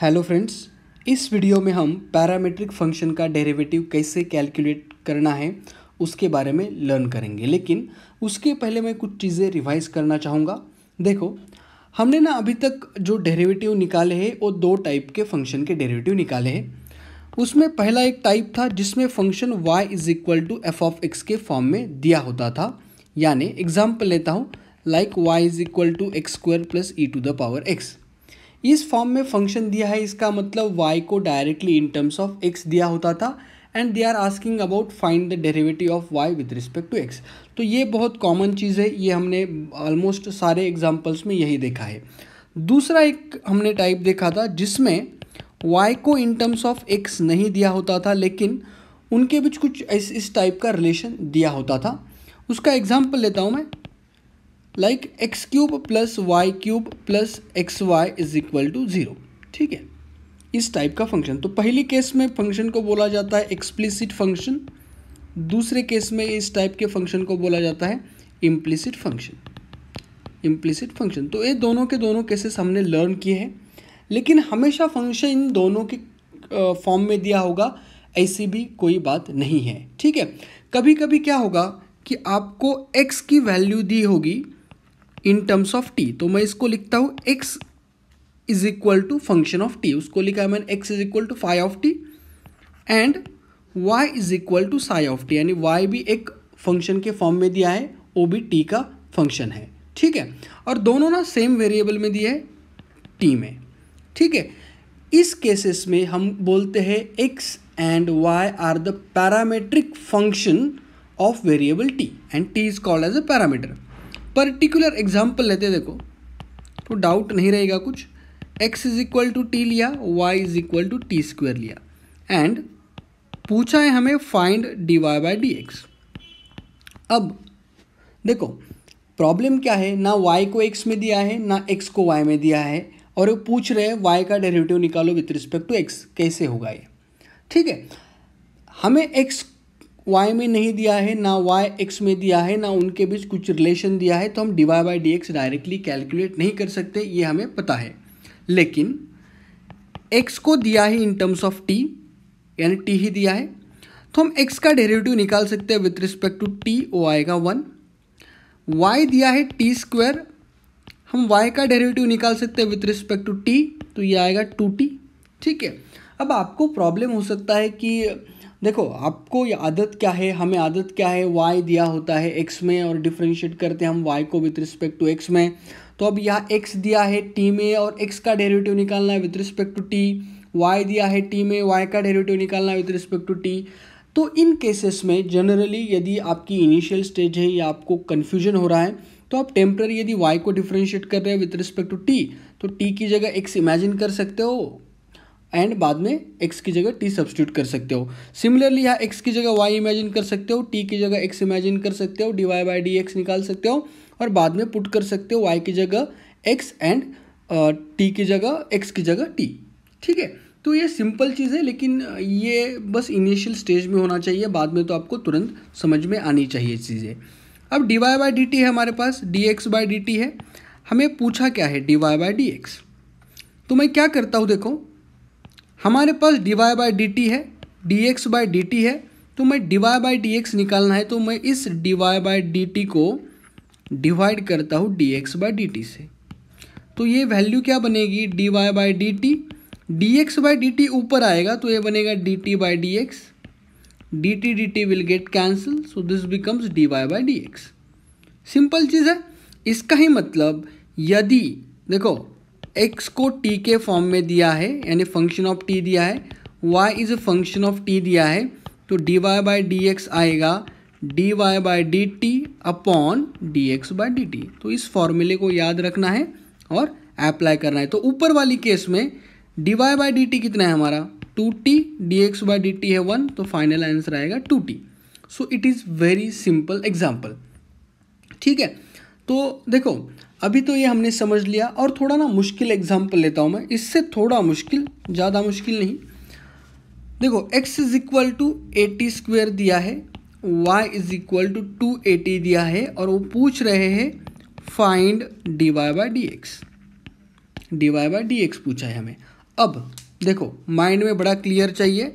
hello friends इस video में हम पैरामेट्रिक फंक्शन का डेरिवेटिव कैसे कैलकुलेट करना है उसके बारे में लर्न करेंगे लेकिन उसके पहले मैं कुछ चीज़ें रिवाइज करना चाहूँगा देखो हमने ना अभी तक जो डेरिवेटिव निकाले हैं वो दो टाइप के फंक्शन के डेरिवेटिव निकाले हैं उसमें पहला एक टाइप था जिसमें function y is equal to F of X के फॉर्म में दिया होता था यानी एग्जाम्पल लेता हूँ like y is equal to X square plus E to the power X इस फॉर्म में फंक्शन दिया है इसका मतलब y को directly in terms of x दिया होता था and they are asking about find the derivative of Y with respect to X तो ये बहुत कॉमन चीज़ है ये हमने ऑलमोस्ट सारे एग्जाम्पल्स में यही देखा है दूसरा एक हमने टाइप देखा था जिसमें वाई को इन टर्म्स ऑफ एक्स नहीं दिया होता था लेकिन उनके बीच कुछ इस इस टाइप का रिलेशन दिया होता था उसका एग्जाम्पल लेता हूँ मैं like X cube plus Y cube plus X Y is equal to zero ठीक है इस टाइप का फंक्शन तो पहली केस में फंक्शन को बोला जाता है एक्सप्लिसिट फंक्शन दूसरे केस में इस टाइप के फंक्शन को बोला जाता है इम्प्लिसिट फंक्शन इम्प्लिसिट फंक्शन तो ये दोनों के दोनों केसेस हमने लर्न किए हैं लेकिन हमेशा फंक्शन इन दोनों के फॉर्म में दिया होगा ऐसी भी कोई बात नहीं है ठीक है कभी कभी क्या होगा कि आपको एक्स की वैल्यू दी होगी इन टर्म्स ऑफ टी तो मैं इसको लिखता हूँ X is equal to function of T उसको लिखा है मैंने X is equal to five of T and Y is equal to psi of T यानी वाई भी एक फंक्शन के फॉर्म में दिया है वो भी टी का फंक्शन है ठीक है और दोनों ना सेम वेरिएबल में दिए है टी में ठीक है इस केसेस में हम बोलते हैं X and Y are the parametric function of variable T and T is called as a parameter particular example लेते देखो तो डाउट नहीं रहेगा कुछ X is equal to T लिया Y is equal to T square लिया and पूछा है हमें find D Y by D X अब देखो प्रॉब्लम क्या है ना वाई को एक्स में दिया है ना एक्स को वाई में दिया है और वो पूछ रहे हैं वाई का डेरिवेटिव निकालो विथ रिस्पेक्ट टू एक्स कैसे होगा ये ठीक है हमें एक्स वाई में नहीं दिया है ना वाई एक्स में दिया है ना उनके बीच कुछ रिलेशन दिया है तो हम D Y by D X directly calculate नहीं कर सकते ये हमें पता है लेकिन एक्स को दिया है इन टर्म्स ऑफ टी यानी टी ही दिया है तो हम एक्स का डेरिवेटिव निकाल सकते हैं विथ रिस्पेक्ट टू टी वो आएगा वन वाई दिया है टी स्क्वायर हम वाई का डेरिवेटिव निकाल सकते हैं विथ रिस्पेक्ट टू टी तो ये आएगा टू टी ठीक है अब आपको प्रॉब्लम हो सकता है कि देखो आपको ये आदत क्या है हमें आदत क्या है वाई दिया होता है एक्स में और डिफ्रेंशिएट करते हैं हम वाई को विथ रिस्पेक्ट टू एक्स में तो अब यहाँ एक्स दिया है टी में और एक्स का डेरिवेटिव निकालना है with respect to T Y दिया है टी में वाई का डेरिवेटिव निकालना है विथ रिस्पेक्ट टू टी तो इन केसेस में जनरली यदि आपकी इनिशियल स्टेज है या आपको कन्फ्यूजन हो रहा है तो आप टेम्प्ररी यदि y को डिफ्रेंशिएट कर रहे हैं विथ रिस्पेक्ट टू t तो t की जगह x इमेजिन कर सकते हो एंड बाद में एक्स की जगह टी सब्सिट्यूट कर सकते हो सिमिलरली यहाँ एक्स की जगह वाई इमेजिन कर सकते हो टी की जगह एक्स इमेजिन कर सकते हो D Y by D X निकाल सकते हो और बाद में पुट कर सकते हो वाई की जगह एक्स एंड टी की जगह एक्स की जगह टी ठीक है तो ये सिंपल चीज़ है लेकिन ये बस इनिशियल स्टेज में होना चाहिए बाद में तो आपको तुरंत समझ में आनी चाहिए चीज़ें अब D Y by D T है हमारे पास D x by D T है हमें पूछा क्या है D Y by D X तो मैं क्या करता हूँ देखो हमारे पास D Y by D T है D x by D T है तो मैं dy Y by D X निकालना है तो मैं इस D Y by D T को डिवाइड करता हूँ D x by D t से तो ये वैल्यू क्या बनेगी d Y by D t D x by D t ऊपर आएगा तो ये बनेगा d t by D x d t d t will get cancel so this becomes d Y by D x simple चीज़ है इसका ही मतलब यदि देखो एक्स को टी के फॉर्म में दिया है यानी फंक्शन ऑफ टी दिया है Y is a function of T दिया है तो D Y by D x आएगा D Y by D T upon D x by D T तो इस फॉर्मूले को याद रखना है और अप्लाई करना है तो ऊपर वाली केस में D Y by D T कितना है हमारा two T D x by D T है वन तो फाइनल आंसर आएगा two T so it is very simple example ठीक है तो देखो अभी तो ये हमने समझ लिया और थोड़ा ना मुश्किल एग्जाम्पल लेता हूँ मैं इससे थोड़ा मुश्किल ज़्यादा मुश्किल नहीं देखो x is equal to A T square दिया है y is equal to two A T दिया है और वो पूछ रहे हैं find D Y by D x D Y by D X पूछा है हमें अब देखो माइंड में बड़ा क्लियर चाहिए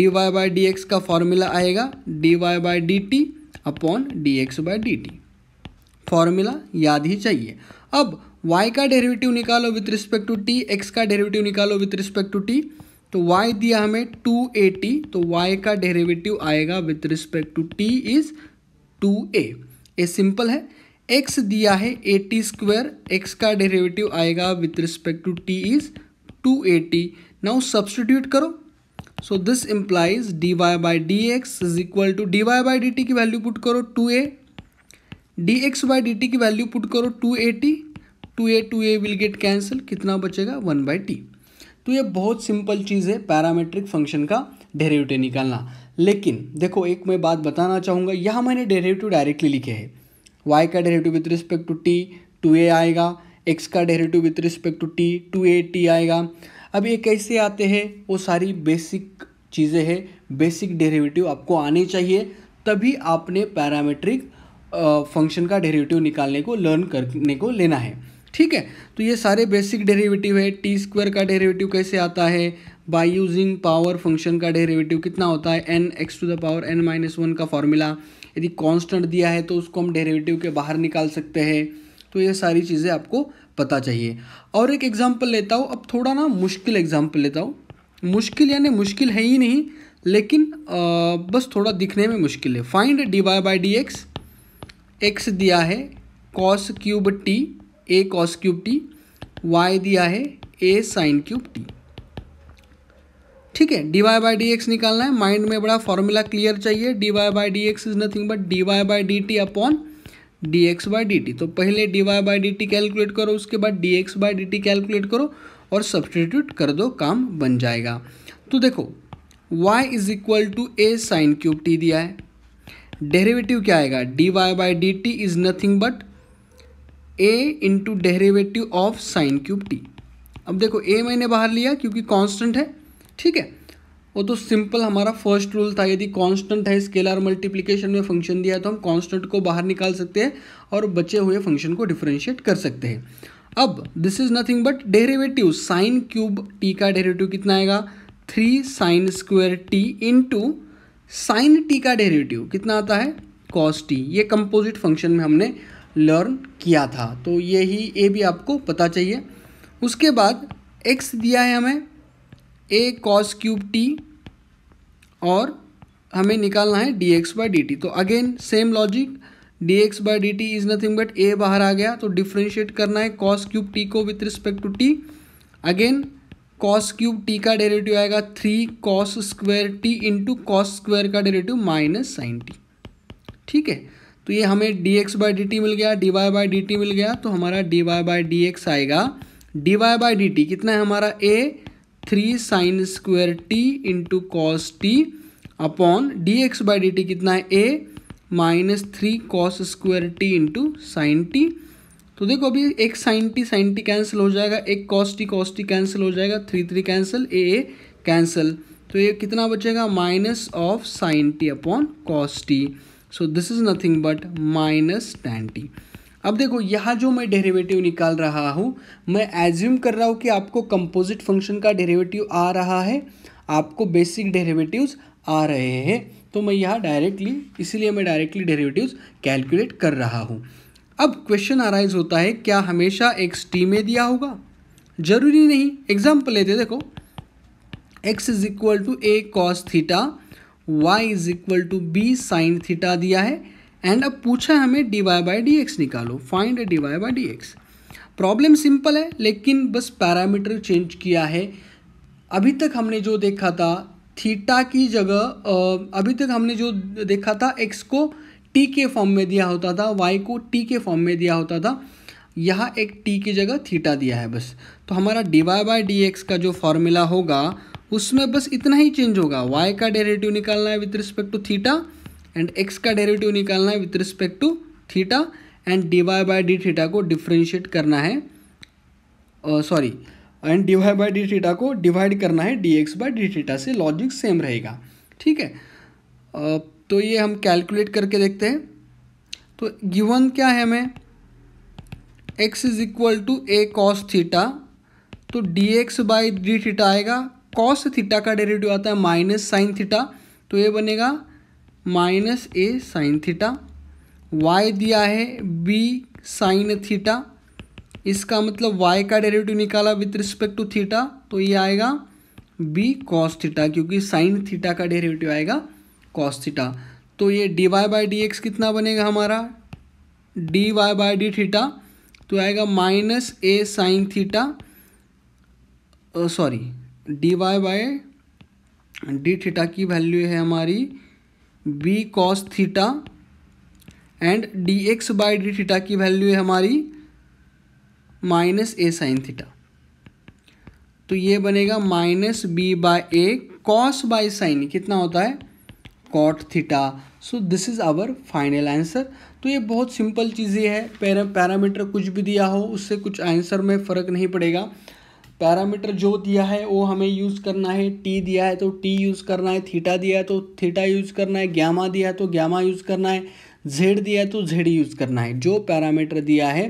D Y by D x का फॉर्मूला आएगा D Y by D T upon D x by D T formula याद ही चाहिए अब y का डेरिवेटिव निकालो with respect to t x का डेरिवेटिव निकालो विथ रिस्पेक्ट टू t तो y दिया हमें 2at तो y का डेरिवेटिव आएगा with respect to t is 2a ये सिंपल है x दिया है ए टी स्क्वेयर एक्स का डेरिवेटिव आएगा with respect to t is 2at now substitute करो so this implies d Y by D x is equal to d Y by D t की value put करो 2a d x by D t की value put करो two A t two a two a will get cancel कितना बचेगा one by T तो ये बहुत simple चीज़ है पैरामेट्रिक फंक्शन का डेरिवेटिव निकालना लेकिन देखो एक मैं बात बताना चाहूँगा यहाँ मैंने डेरिवेटिव डायरेक्टली लिखे है वाई का derivative with respect to T two A आएगा एक्स का derivative with respect to T two A T आएगा अब ये कैसे आते हैं वो सारी बेसिक चीज़ें हैं बेसिक डेरिवेटिव आपको आने चाहिए तभी आपने पैरामेट्रिक फंक्शन का डेरिवेटिव निकालने को लर्न करने को लेना है ठीक है तो ये सारे बेसिक डेरिवेटिव है टी स्क्वायर का डेरिवेटिव कैसे आता है बाय यूजिंग पावर फंक्शन का डेरिवेटिव कितना होता है N X to the power N minus one का फॉर्मूला यदि कांस्टेंट दिया है तो उसको हम डेरिवेटिव के बाहर निकाल सकते हैं तो ये सारी चीज़ें आपको पता चाहिए और एक एग्जाम्पल लेता हूँ अब थोड़ा ना मुश्किल एग्जाम्पल लेता हूँ मुश्किल यानी मुश्किल है ही नहीं लेकिन आ, बस थोड़ा दिखने में मुश्किल है find D Y by D X X दिया है cos cube T A cos cube T Y दिया है ए साइन क्यूब टी ठीक है D Y by D X निकालना है माइंड में बड़ा फॉर्मूला क्लियर चाहिए D Y by D x is nothing but D Y by D T upon D x by D T तो पहले D Y by D T calculate करो उसके बाद D x by D T calculate करो और substitute कर दो काम बन जाएगा तो देखो y is equal to A sine cube T दिया है डेरिवेटिव क्या आएगा D Y by D T is nothing but A into derivative of sine cube T अब देखो ए मैंने बाहर लिया क्योंकि कॉन्स्टेंट है ठीक है वो तो सिंपल हमारा फर्स्ट रूल था यदि कांस्टेंट है स्केलर मल्टीप्लिकेशन में फंक्शन दिया है तो हम कांस्टेंट को बाहर निकाल सकते हैं और बचे हुए फंक्शन को डिफ्रेंशिएट कर सकते हैं अब this is nothing but derivative sine cube t का डेरिवेटिव कितना आएगा three sine square t into sine t का डेरिवेटिव कितना आता है कॉस टी ये कंपोजिट फंक्शन में हमने लर्न किया था तो ये ही ए भी आपको पता चाहिए उसके बाद एक्स दिया है हमें ए कॉस क्यूब टी और हमें निकालना है D x by D T तो again same logic d x by D t is nothing but a बाहर आ गया तो डिफ्रेंशिएट करना है कॉस क्यूब टी को with respect to t again cos cube t का डेरेटिव आएगा three cos square t into cos square का डेरेटिव माइनस साइन टी ठीक है तो ये हमें d x by D t मिल गया d Y by D t मिल गया तो हमारा d Y by D x आएगा D Y by D T कितना है हमारा a three sine square t into cos t upon D x by D T कितना है a minus three cos square t into sine t तो देखो अभी एक sine t sine t cancel हो जाएगा एक कॉस्टी कॉस्टी कैंसिल हो जाएगा three three cancel a a cancel तो ये कितना बचेगा minus of sine t upon cos t so this is nothing but minus tan t अब देखो यहाँ जो मैं डेरिवेटिव निकाल रहा हूँ मैं एज्यूम कर रहा हूँ कि आपको कंपोजिट फंक्शन का डेरेवेटिव आ रहा है आपको बेसिक डेरेवेटिव आ रहे हैं तो मैं यहाँ डायरेक्टली इसीलिए मैं डायरेक्टली डेरेवेटिव कैलकुलेट कर रहा हूँ अब क्वेश्चन अराइज होता है क्या हमेशा एक्स टी में दिया होगा जरूरी नहीं एग्जाम्पल लेते देखो x is equal to a cos theta y is equal to b sine theta दिया है एंड अब पूछा हमें d Y by D x निकालो find D Y by D x problem simple है लेकिन बस पैरामीटर चेंज किया है अभी तक हमने जो देखा था थीटा की जगह अभी तक हमने जो देखा था एक्स को टी के फॉर्म में दिया होता था वाई को टी के फॉर्म में दिया होता था यहाँ एक टी की जगह थीटा दिया है बस तो हमारा d Y by D x का जो फॉर्मूला होगा उसमें बस इतना ही चेंज होगा वाई का डेरेटिव निकालना है with respect to theta and x का डेरेटिव निकालना है with respect to theta and d Y by d theta को डिफ्रेंशिएट करना है sorry and d Y by d theta को डिवाइड करना है D x by d theta से लॉजिक सेम रहेगा ठीक है uh, तो ये हम कैलकुलेट करके देखते हैं तो गिवन क्या है हमें x is equal to a cos theta तो d x by d theta आएगा कॉस थीटा का डेरिवेटिव आता है माइनस साइन थीटा तो ये बनेगा minus a sine theta y दिया है b साइन थीटा इसका मतलब y का डेरिवेटिव निकाला विथ रिस्पेक्ट टू थीटा तो ये आएगा b कॉस थीटा क्योंकि साइन थीटा का डेरिवेटिव आएगा कॉस थीटा तो ये d Y by D x कितना बनेगा हमारा d Y by d theta तो आएगा minus a sine theta sorry d Y by d theta की वैल्यू है हमारी b cos theta and d x by d theta की वैल्यू है हमारी माइनस ए साइन थीटा तो ये बनेगा minus b by a cos by sine कितना होता है cot theta so this is our final answer तो ये बहुत सिंपल चीज़ें है पैरा पैरामीटर कुछ भी दिया हो उससे कुछ आंसर में फ़र्क नहीं पड़ेगा पैरामीटर जो दिया है वो हमें यूज़ करना है टी दिया है तो टी यूज़ करना है थीटा दिया है तो थीटा यूज़ करना है ग्यामा दिया है तो ग्यामा यूज़ करना है जेड दिया है तो जेड यूज़ करना है जो पैरामीटर दिया है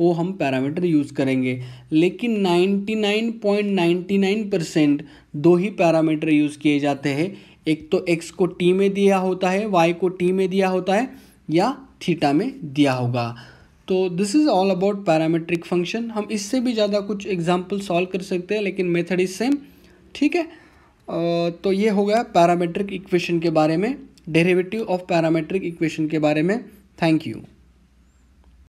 वो हम पैरामीटर यूज़ करेंगे लेकिन 99.99 परसेंट दो ही पैरामीटर यूज़ किए जाते हैं एक तो एक्स को टी में दिया होता है वाई को टी में दिया होता है या थीटा में दिया होगा तो this is all about parametric function हम इससे भी ज़्यादा कुछ एग्जाम्पल सॉल्व कर सकते हैं लेकिन मेथड इज सेम ठीक है तो ये हो गया पैरामेट्रिक इक्वेशन के बारे में डेरिवेटिव ऑफ पैरामेट्रिक इक्वेशन के बारे में थैंक यू